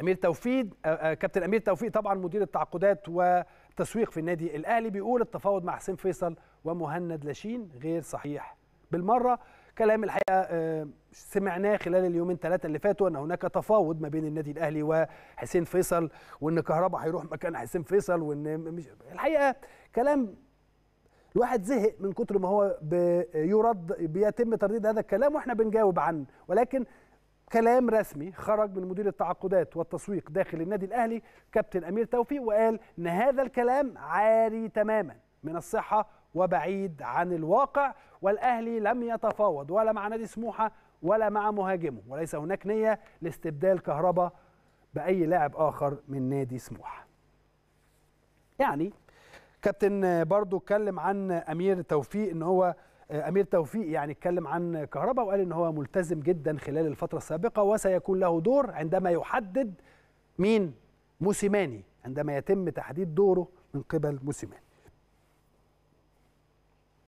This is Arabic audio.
امير توفيق آه، آه، كابتن امير توفيق طبعا مدير التعاقدات والتسويق في النادي الاهلي بيقول التفاوض مع حسين فيصل ومهند لاشين غير صحيح بالمره كلام الحقيقه آه، سمعناه خلال اليومين ثلاثه اللي فاتوا ان هناك تفاوض ما بين النادي الاهلي وحسين فيصل وان كهربا هيروح مكان حسين فيصل وان مش الحقيقه كلام الواحد زهق من كتر ما هو بيرد بيتم ترديد هذا الكلام واحنا بنجاوب عنه ولكن كلام رسمي خرج من مدير التعاقدات والتسويق داخل النادي الاهلي كابتن امير توفيق وقال ان هذا الكلام عاري تماما من الصحه وبعيد عن الواقع والاهلي لم يتفاوض ولا مع نادي سموحه ولا مع مهاجمه وليس هناك نيه لاستبدال كهربا باي لاعب اخر من نادي سموحه. يعني كابتن برضو اتكلم عن امير توفيق ان هو آه، امير توفيق يعني اتكلم عن كهربا وقال ان هو ملتزم جدا خلال الفتره السابقه وسيكون له دور عندما يحدد مين موسيماني عندما يتم تحديد دوره من قبل موسيماني